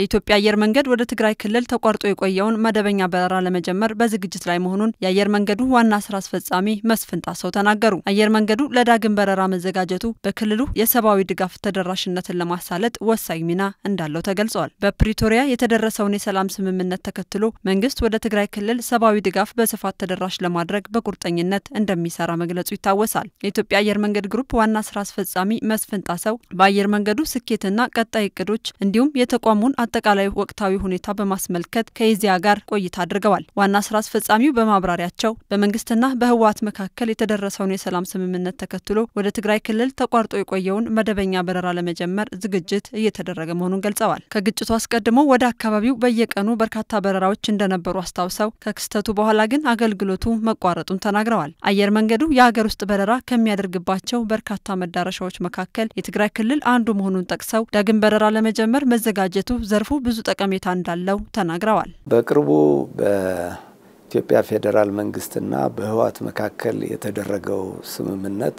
የኢትዮጵያ አየር መንገድ ወደ ትግራይ ክልል ተቋርጦ የቆየውን መደበኛ በረራ ለመጀመር በዝግጅት ላይ መሆኑን የአየር መንገዱ ዋና ስራ አስፈጻሚ መስፍን ጣሰው ተናገሩ። አየር መንገዱ ለዳግም በረራ መዘጋጀቱ በክልሉ የሰብአዊ ድጋፍ ተደራሽነትን ለማሳለጥ ወሳኝ ሚና እንዳለው ተገልጿል። በፕሪቶሪያ የተደረሰውን የሰላም ስምምነት ተከትሎ መንግስት ወደ ትግራይ ክልል ሰብአዊ ድጋፍ በስፋት ተደራሽ ለማድረግ በቁርጠኝነት እንደሚሰራ መግለጹ ይታወሳል። የኢትዮጵያ አየር መንገድ ግሩፕ ዋና ስራ አስፈጻሚ መስፍን ጣሰው በአየር መንገዱ ስኬትና ቀጣይ እቅዶች እንዲሁም የተቋሙን አጠቃላይ ወቅታዊ ሁኔታ በማስመልከት ከኢዜአ ጋር ቆይታ አድርገዋል። ዋና ስራ አስፈጻሚው በማብራሪያቸው በመንግስትና በህወሀት መካከል የተደረሰውን የሰላም ስምምነት ተከትሎ ወደ ትግራይ ክልል ተቋርጦ የቆየውን መደበኛ በረራ ለመጀመር ዝግጅት እየተደረገ መሆኑን ገልጸዋል። ከግጭቱ አስቀድሞ ወደ አካባቢው በየቀኑ በርካታ በረራዎች እንደነበሩ አስታውሰው ከክስተቱ በኋላ ግን አገልግሎቱ መቋረጡን ተናግረዋል። አየር መንገዱ የአገር ውስጥ በረራ ከሚያደርግባቸው በርካታ መዳረሻዎች መካከል የትግራይ ክልል አንዱ መሆኑን ጠቅሰው ዳግም በረራ ለመጀመር መዘጋጀቱ ዘርፉ ብዙ ጠቀሜታ እንዳለው ተናግረዋል። በቅርቡ በኢትዮጵያ ፌዴራል መንግስትና በህወሓት መካከል የተደረገው ስምምነት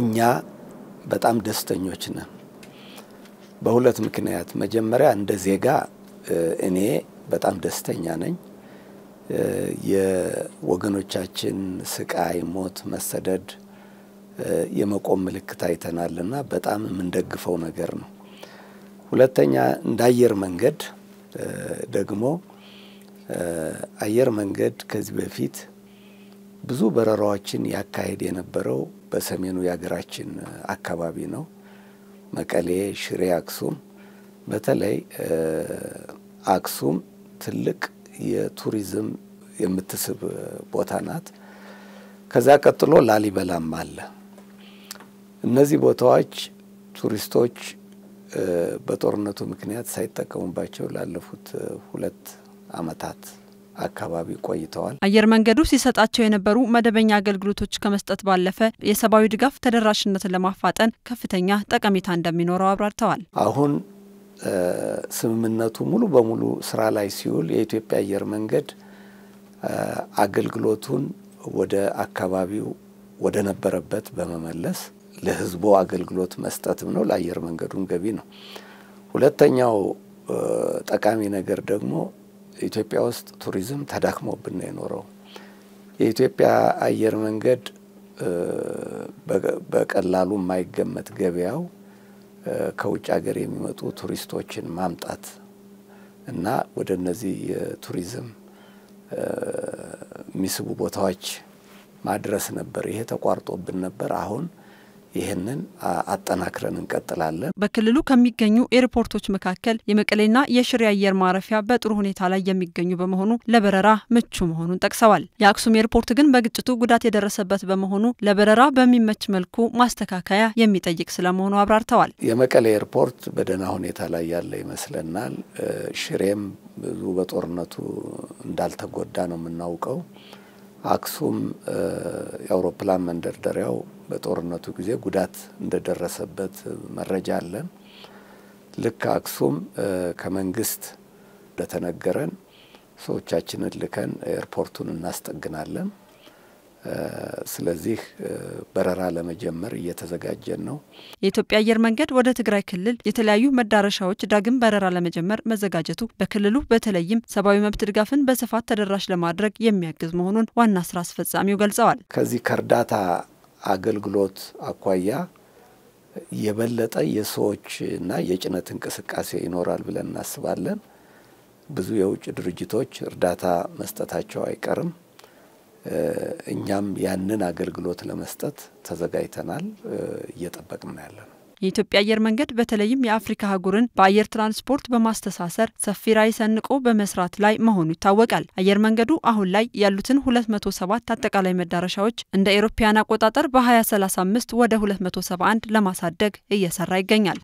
እኛ በጣም ደስተኞች ነን። በሁለት ምክንያት፣ መጀመሪያ እንደ ዜጋ እኔ በጣም ደስተኛ ነኝ። የወገኖቻችን ስቃይ፣ ሞት፣ መሰደድ የመቆም ምልክት አይተናልና በጣም የምንደግፈው ነገር ነው። ሁለተኛ እንደ አየር መንገድ ደግሞ አየር መንገድ ከዚህ በፊት ብዙ በረራዎችን ያካሄድ የነበረው በሰሜኑ የሀገራችን አካባቢ ነው። መቀሌ፣ ሽሬ፣ አክሱም። በተለይ አክሱም ትልቅ የቱሪዝም የምትስብ ቦታ ናት። ከዛ ቀጥሎ ላሊበላም አለ። እነዚህ ቦታዎች ቱሪስቶች በጦርነቱ ምክንያት ሳይጠቀሙባቸው ላለፉት ሁለት ዓመታት አካባቢ ቆይተዋል። አየር መንገዱ ሲሰጣቸው የነበሩ መደበኛ አገልግሎቶች ከመስጠት ባለፈ የሰብአዊ ድጋፍ ተደራሽነትን ለማፋጠን ከፍተኛ ጠቀሜታ እንደሚኖረው አብራርተዋል። አሁን ስምምነቱ ሙሉ በሙሉ ስራ ላይ ሲውል የኢትዮጵያ አየር መንገድ አገልግሎቱን ወደ አካባቢው ወደ ነበረበት በመመለስ ለህዝቡ አገልግሎት መስጠትም ነው፣ ለአየር መንገዱም ገቢ ነው። ሁለተኛው ጠቃሚ ነገር ደግሞ ኢትዮጵያ ውስጥ ቱሪዝም ተዳክሞብን ነው የኖረው። የኢትዮጵያ አየር መንገድ በቀላሉ የማይገመት ገበያው ከውጭ ሀገር የሚመጡ ቱሪስቶችን ማምጣት እና ወደ እነዚህ የቱሪዝም የሚስቡ ቦታዎች ማድረስ ነበር። ይሄ ተቋርጦብን ነበር። አሁን ይህንን አጠናክረን እንቀጥላለን። በክልሉ ከሚገኙ ኤርፖርቶች መካከል የመቀሌና የሽሬ አየር ማረፊያ በጥሩ ሁኔታ ላይ የሚገኙ በመሆኑ ለበረራ ምቹ መሆኑን ጠቅሰዋል። የአክሱም ኤርፖርት ግን በግጭቱ ጉዳት የደረሰበት በመሆኑ ለበረራ በሚመች መልኩ ማስተካከያ የሚጠይቅ ስለመሆኑ አብራርተዋል። የመቀሌ ኤርፖርት በደህና ሁኔታ ላይ ያለ ይመስለናል። ሽሬም ብዙ በጦርነቱ እንዳልተጎዳ ነው የምናውቀው። አክሱም የአውሮፕላን መንደርደሪያው በጦርነቱ ጊዜ ጉዳት እንደደረሰበት መረጃ አለን። ልክ አክሱም ከመንግስት እንደተነገረን ሰዎቻችንን ልከን ኤርፖርቱን እናስጠግናለን። ስለዚህ በረራ ለመጀመር እየተዘጋጀን ነው። የኢትዮጵያ አየር መንገድ ወደ ትግራይ ክልል የተለያዩ መዳረሻዎች ዳግም በረራ ለመጀመር መዘጋጀቱ በክልሉ በተለይም ሰብአዊ መብት ድጋፍን በስፋት ተደራሽ ለማድረግ የሚያግዝ መሆኑን ዋና ስራ አስፈጻሚው ገልጸዋል። ከዚህ ከእርዳታ አገልግሎት አኳያ የበለጠ የሰዎች እና የጭነት እንቅስቃሴ ይኖራል ብለን እናስባለን። ብዙ የውጭ ድርጅቶች እርዳታ መስጠታቸው አይቀርም። እኛም ያንን አገልግሎት ለመስጠት ተዘጋጅተናል፣ እየጠበቅም ያለ ነው። የኢትዮጵያ አየር መንገድ በተለይም የአፍሪካ አህጉርን በአየር ትራንስፖርት በማስተሳሰር ሰፊ ራዕይ ሰንቆ በመስራት ላይ መሆኑ ይታወቃል። አየር መንገዱ አሁን ላይ ያሉትን 207 አጠቃላይ መዳረሻዎች እንደ ኤሮፓያን አቆጣጠር በ2035 ወደ 271 ለማሳደግ እየሰራ ይገኛል።